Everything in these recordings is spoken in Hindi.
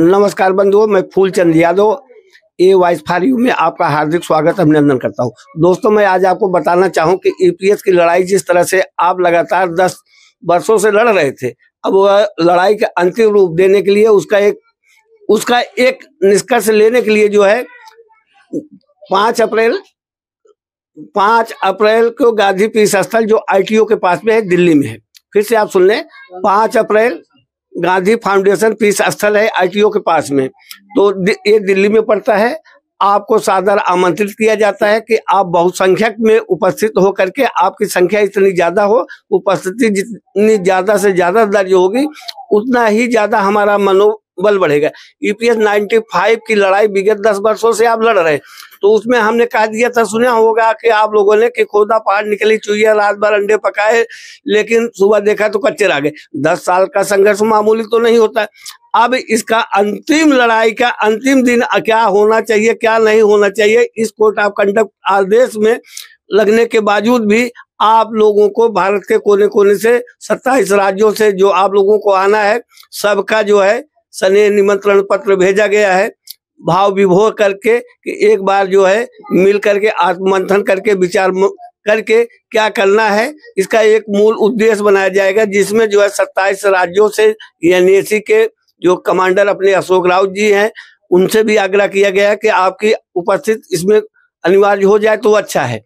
नमस्कार बंधुओं मैं Phoolchand Yadav a voice for you में आपका हार्दिक स्वागत अभिनंदन करता हूं दोस्तों मैं आज आपको बताना चाहूं कि ईपीएस e की लड़ाई जिस तरह से आप लगातार दस वर्षों से लड़ रहे थे अब वह लड़ाई का अंतिम रूप देने के लिए उसका एक उसका एक निष्कर्ष लेने के लिए जो है पांच अप्रैल पांच अप्रैल को गांधी पीठ स्थल जो आई के पास में है दिल्ली में है फिर से आप सुन लें पांच अप्रैल गांधी फाउंडेशन पीस स्थल है आईटीओ के पास में तो ये दिल्ली में पड़ता है आपको सादर आमंत्रित किया जाता है कि आप बहुसंख्यक में उपस्थित हो करके आपकी संख्या इतनी ज्यादा हो उपस्थिति जितनी ज्यादा से ज्यादा दर्ज होगी उतना ही ज्यादा हमारा मनो बल बढ़ेगा यूपीएस e 95 की लड़ाई विगत दस वर्षों से आप लड़ रहे तो उसमें हमने कहा दिया था सुना होगा कि आप लोगों ने कि खोदा पहाड़ निकली चुहिया रात भर अंडे पकाए लेकिन सुबह देखा तो कच्चे रह गए दस साल का संघर्ष मामूली तो नहीं होता अब इसका अंतिम लड़ाई का अंतिम दिन क्या होना चाहिए क्या नहीं होना चाहिए इस कोर्ट ऑफ कंडक्ट आदेश में लगने के बावजूद भी आप लोगों को भारत के कोने कोने से सत्ताईस राज्यों से जो आप लोगों को आना है सबका जो है सने निमंत्रण पत्र भेजा गया है भाव विभोर करके कि एक बार जो है मिल करके आत्ममंथन करके विचार करके क्या करना है इसका एक मूल उद्देश्य बनाया जाएगा जिसमें जो है सत्ताईस राज्यों से एन के जो कमांडर अपने अशोक राउत जी हैं उनसे भी आग्रह किया गया है कि आपकी उपस्थित इसमें अनिवार्य हो जाए तो अच्छा है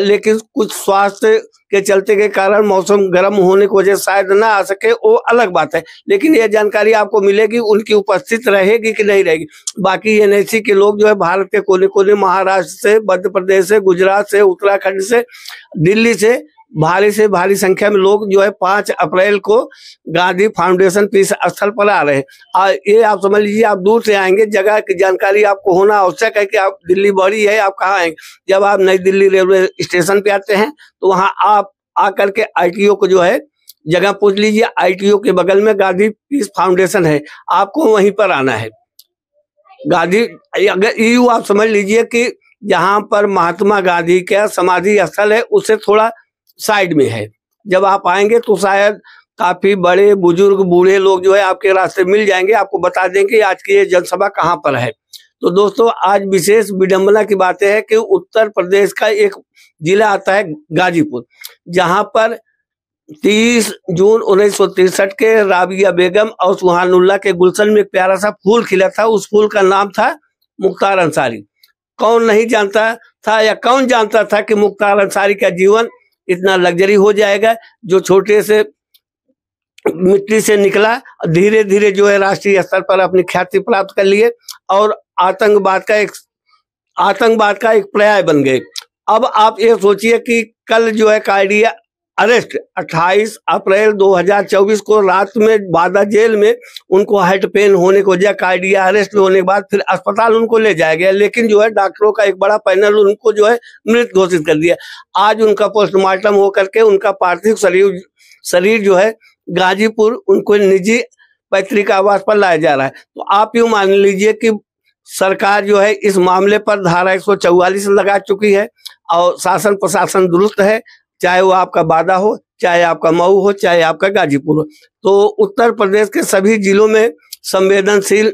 लेकिन कुछ स्वास्थ्य के चलते के कारण मौसम गर्म होने की वजह शायद ना आ सके वो अलग बात है लेकिन यह जानकारी आपको मिलेगी उनकी उपस्थित रहेगी कि नहीं रहेगी बाकी एन के लोग जो है भारत के कोने कोने महाराष्ट्र से मध्य प्रदेश से गुजरात से उत्तराखंड से दिल्ली से भारी से भारी संख्या में लोग जो है पांच अप्रैल को गांधी फाउंडेशन पीस स्थल पर आ रहे हैं ये आप समझ लीजिए आप दूर से आएंगे जगह की जानकारी आपको होना आवश्यक है कि आप दिल्ली बड़ी है आप कहाँ आएंगे जब आप नई दिल्ली रेलवे स्टेशन पे आते हैं तो वहाँ आप आकर के आई को जो है जगह पूछ लीजिए आई के बगल में गांधी पीस फाउंडेशन है आपको वहीं पर आना है गांधी अगर यू आप समझ लीजिए कि जहाँ पर महात्मा गांधी का समाधि स्थल है उससे थोड़ा साइड में है जब आप आएंगे तो शायद काफी बड़े बुजुर्ग बूढ़े लोग जो है आपके रास्ते मिल जाएंगे आपको बता देंगे आज की ये जनसभा कहाँ पर है तो दोस्तों आज विशेष विडम्बना की बात है कि उत्तर प्रदेश का एक जिला आता है गाजीपुर जहां पर 30 जून उन्नीस के राबिया बेगम और सुहानुल्ला के गुलशन में एक प्यारा सा फूल खिला था उस फूल का नाम था मुख्तार अंसारी कौन नहीं जानता था या कौन जानता था कि मुख्तार अंसारी का जीवन इतना लग्जरी हो जाएगा जो छोटे से मिट्टी से निकला धीरे धीरे जो है राष्ट्रीय स्तर पर अपनी ख्याति प्राप्त कर लिए और आतंकवाद का एक आतंकवाद का एक पर्याय बन गए अब आप ये सोचिए कि कल जो है कायडिया अरेस्ट 28 अप्रैल 2024 को रात में बादा जेल में उनको हेड पेन होने को कार्डिया अरेस्ट होने के बाद फिर अस्पताल उनको ले जाया गया लेकिन जो है डॉक्टरों का एक बड़ा पैनल उनको जो है मृत घोषित कर दिया आज उनका पोस्टमार्टम हो करके उनका पार्थिव शरीर शरीर जो है गाजीपुर उनको निजी पैतृक आवास पर लाया जा रहा है तो आप यूँ मान लीजिए कि सरकार जो है इस मामले पर धारा एक लगा चुकी है और शासन प्रशासन दुरुस्त है चाहे वो आपका बादा हो चाहे आपका मऊ हो चाहे आपका गाजीपुर हो तो उत्तर प्रदेश के सभी जिलों में संवेदनशील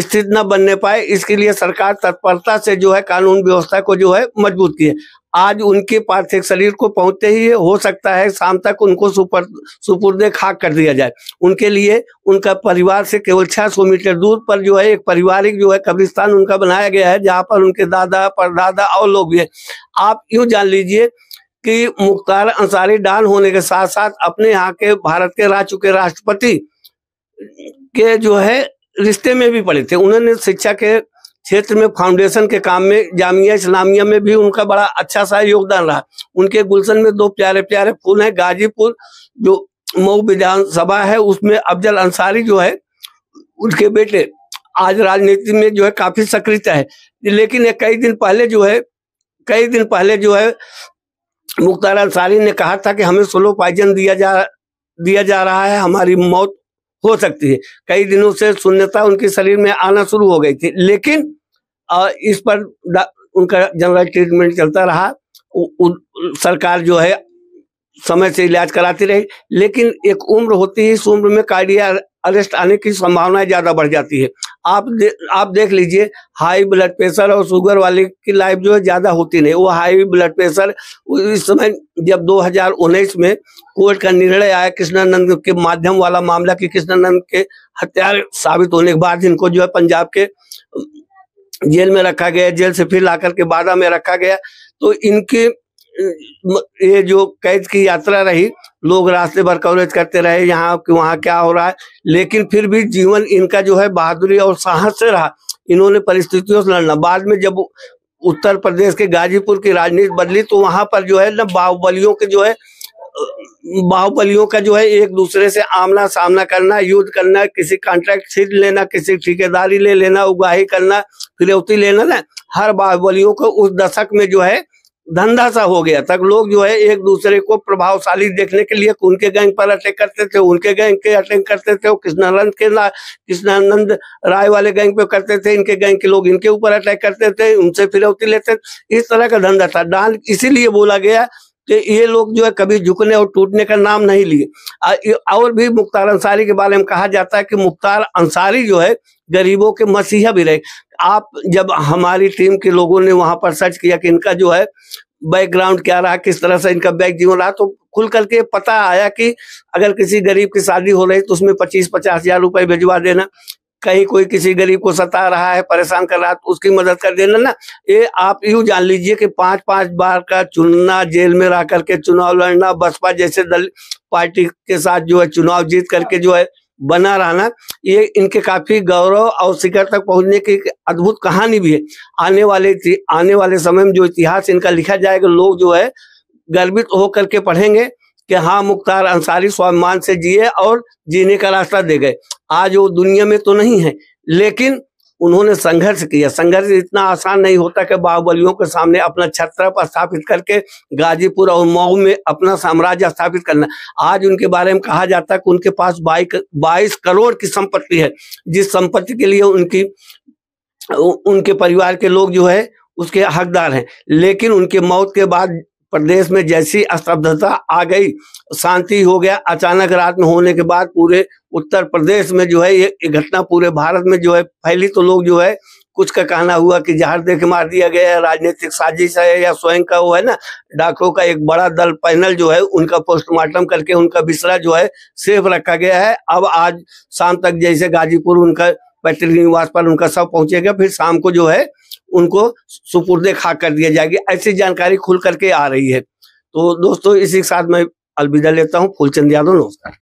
स्थित न बनने पाए इसके लिए सरकार तत्परता से जो है कानून व्यवस्था को जो है मजबूत किए आज उनके पार्थिव शरीर को पहुंचते ही हो सकता है शाम तक उनको सुपर सुपुर्दे खाक कर दिया जाए उनके लिए उनका परिवार से केवल 600 मीटर दूर पर जो है एक पारिवारिक जो है कब्रिस्तान उनका बनाया गया है जहाँ पर उनके दादा परदादा और लोग भी है आप यूं जान लीजिए कि मुख्तार अंसारी डाल होने के साथ साथ अपने यहाँ के भारत के रह चुके राष्ट्रपति के जो है रिश्ते में भी पड़े थे उन्होंने शिक्षा के क्षेत्र में फाउंडेशन के काम में जामिया इस्लामिया में भी उनका बड़ा अच्छा सा योगदान रहा उनके गुलशन में दो प्यारे प्यारे फूल हैं गाजीपुर जो मऊ विधानसभा है उसमें अफजल अंसारी जो है उनके बेटे आज राजनीति में जो है काफी सक्रियता है लेकिन कई दिन पहले जो है कई दिन पहले जो है मुख्तार अंसारी ने कहा था कि हमें सोलो पाइजन दिया जा दिया जा रहा है हमारी मौत हो सकती है कई दिनों से शून्यता उनके शरीर में आना शुरू हो गई थी लेकिन इस पर उनका जनरल ट्रीटमेंट चलता रहा उ, उ, सरकार जो है समय से इलाज कराती रही लेकिन एक उम्र होती है इस उम्र में कार्डिया अरेस्ट आने की संभावना ज्यादा बढ़ जाती है आप दे, आप देख लीजिए हाई ब्लड प्रेशर और शुगर वाले की लाइफ जो है ज्यादा होती नहीं वो हाई ब्लड प्रेशर इस समय जब 2019 में कोर्ट का निर्णय आया कृष्णानंद के माध्यम वाला मामला कि कृष्णानंद के हत्यार साबित होने के बाद इनको जो है पंजाब के जेल में रखा गया जेल से फिर ला करके बादा में रखा गया तो इनके ये जो कैद की यात्रा रही लोग रास्ते भर कवरेज करते रहे यहाँ वहाँ क्या हो रहा है लेकिन फिर भी जीवन इनका जो है बहादुरी और साहस से रहा इन्होंने परिस्थितियों से लड़ना बाद में जब उत्तर प्रदेश के गाजीपुर की राजनीति बदली तो वहां पर जो है ना बाहुबलियों के जो है बाहुबलियों का जो है एक दूसरे से आमना सामना करना युद्ध करना किसी कॉन्ट्रैक्ट छीन लेना किसी ठेकेदारी ले लेना उगाही करना फिरौती लेना ना हर बाहुबलियों को उस दशक में जो है धंधा सा हो गया तक लोग जो है एक दूसरे को प्रभावशाली देखने के लिए उनके गैंग पर अटैक करते थे उनके गैंग के अटैक करते थे कृष्णानंद के ना कृष्णानंद राय वाले गैंग पे करते थे इनके गैंग के लोग इनके ऊपर अटैक करते थे उनसे फिरौती लेते इस तरह का धंधा था डांस इसीलिए बोला गया तो ये लोग जो है कभी झुकने और टूटने का नाम नहीं लिए और भी मुख्तार अंसारी के बारे में कहा जाता है कि मुख्तार अंसारी जो है गरीबों के मसीहा भी रहे आप जब हमारी टीम के लोगों ने वहां पर सर्च किया कि इनका जो है बैकग्राउंड क्या रहा किस तरह से इनका बैक जीवन रहा तो खुल करके पता आया कि अगर किसी गरीब की शादी हो रही तो उसमें पच्चीस पचास हजार रुपए भिजवा देना कहीं कोई किसी गरीब को सता रहा है परेशान कर रहा है तो उसकी मदद कर देना ना ये आप यू जान लीजिए कि पांच पांच बार का चुनना जेल में रह करके चुनाव लड़ना बसपा जैसे दल पार्टी के साथ जो है चुनाव जीत करके जो है बना रहना ये इनके काफी गौरव और शिखर तक पहुंचने की अद्भुत कहानी भी है आने वाले आने वाले समय में जो इतिहास इनका लिखा जाएगा लोग जो है गर्वित होकर के पढ़ेंगे कि हाँ मुख्तार अंसारी स्वाभिमान से जिए और जीने का रास्ता दे गए आज वो दुनिया में तो नहीं है लेकिन उन्होंने संघर्ष किया संघर्ष इतना आसान नहीं होता कि बाहुबलियों के सामने अपना छत्र स्थापित करके गाजीपुर और मऊ में अपना साम्राज्य स्थापित करना आज उनके बारे में कहा जाता है कि उनके पास बाई बाईस करोड़ की संपत्ति है जिस संपत्ति के लिए उनकी उनके परिवार के लोग जो है उसके हकदार हैं लेकिन उनके मौत के बाद प्रदेश में जैसी अस्तब्धता आ गई शांति हो गया अचानक रात में होने के बाद पूरे उत्तर प्रदेश में जो है ये घटना पूरे भारत में जो है फैली तो लोग जो है कुछ का कहना हुआ कि जहर देख मार दिया गया है राजनीतिक साजिश है या स्वयं का वो है ना डाकों का एक बड़ा दल पैनल जो है उनका पोस्टमार्टम करके उनका बिस्रा जो है सेफ रखा गया है अब आज शाम तक जैसे गाजीपुर उनका पैतृक निवास पर उनका सब पहुंचेगा फिर शाम को जो है उनको सुपुर्दे खाक कर दिया जाएगी ऐसी जानकारी खुल करके आ रही है तो दोस्तों इसी के साथ मैं अलविदा लेता हूँ फूलचंद यादव नमस्कार